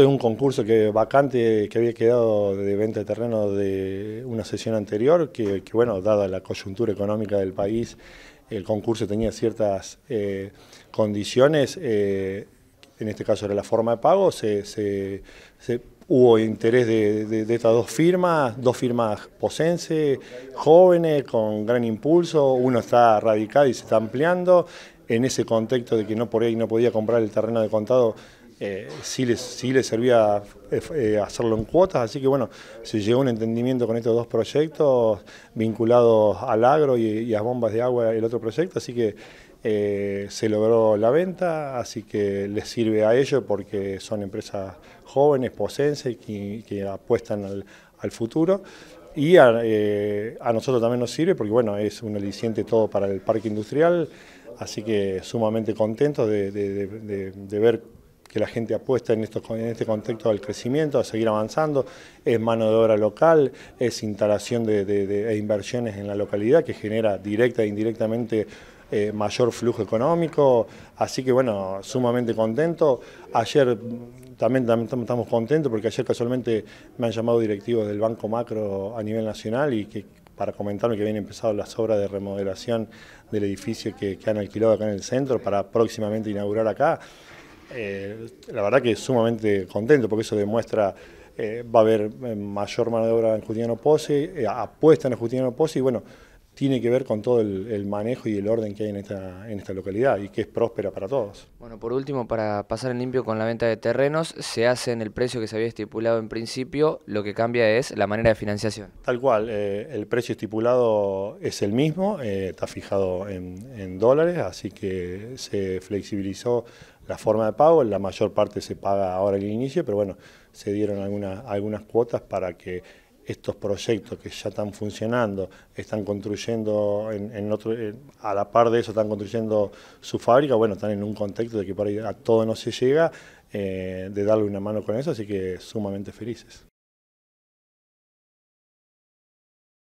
es un concurso que vacante que había quedado de venta de terreno de una sesión anterior, que, bueno, dada la coyuntura económica del país, el concurso tenía ciertas eh, condiciones, eh, en este caso era la forma de pago, se, hubo interés de, de, estas dos firmas, dos firmas posense, jóvenes, con gran impulso, uno está radicado y se está ampliando, en ese contexto de que no por ahí no podía comprar el terreno de contado, eh, sí, les, les servía eh, eh, hacerlo en cuotas, así que bueno, se llegó a un entendimiento con estos dos proyectos vinculados al agro y, y a bombas de agua el otro proyecto, así que se logró la venta, así que les sirve a ellos porque son empresas jóvenes, posenses, que, apuestan al, futuro. Y a, nosotros también nos sirve porque bueno, es un aliciente todo para el parque industrial, así que sumamente contentos de, de ver que la gente apuesta en, estos, en este contexto al crecimiento, a seguir avanzando, es mano de obra local, es instalación de, e inversiones en la localidad que genera directa e indirectamente eh, mayor flujo económico, así que bueno, sumamente contento. Ayer mm, también, estamos contentos porque ayer casualmente me han llamado directivos del Banco Macro a nivel nacional y que para comentarme que habían empezado las obras de remodelación del edificio que han alquilado acá en el centro para próximamente inaugurar acá. Eh, la verdad que sumamente contento porque eso demuestra eh, va a haber eh, mayor mano de obra en Justiniano Pose, apuesta en Justiniano Pose y bueno, tiene que ver con todo el, manejo y el orden que hay en esta, en esta localidad y que es próspera para todos. Bueno, por último, para pasar en limpio con la venta de terrenos, se hace en el precio que se había estipulado en principio, lo que cambia es la manera de financiación. Tal cual, eh, el precio estipulado es el mismo, eh, está fijado en, dólares, así que se flexibilizó la forma de pago, la mayor parte se paga ahora el inicio, pero bueno, se dieron algunas cuotas para que estos proyectos que ya están funcionando, están construyendo, eh, a la par de eso están construyendo su fábrica, bueno, están en un contexto de que por a todo no se llega, eh, de darle una mano con eso, así que sumamente felices.